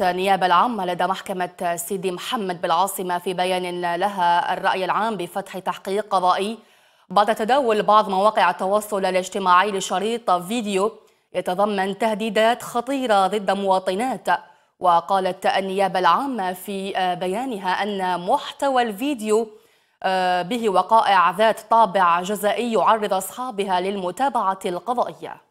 النيابة العامة لدى محكمة سيدي محمد بالعاصمة في بيان لها الرأي العام بفتح تحقيق قضائي بعد تداول بعض مواقع التواصل الاجتماعي لشريط فيديو يتضمن تهديدات خطيرة ضد مواطنات وقالت النيابة العامة في بيانها أن محتوى الفيديو آه، به وقائع ذات طابع جزائي يعرض أصحابها للمتابعة القضائية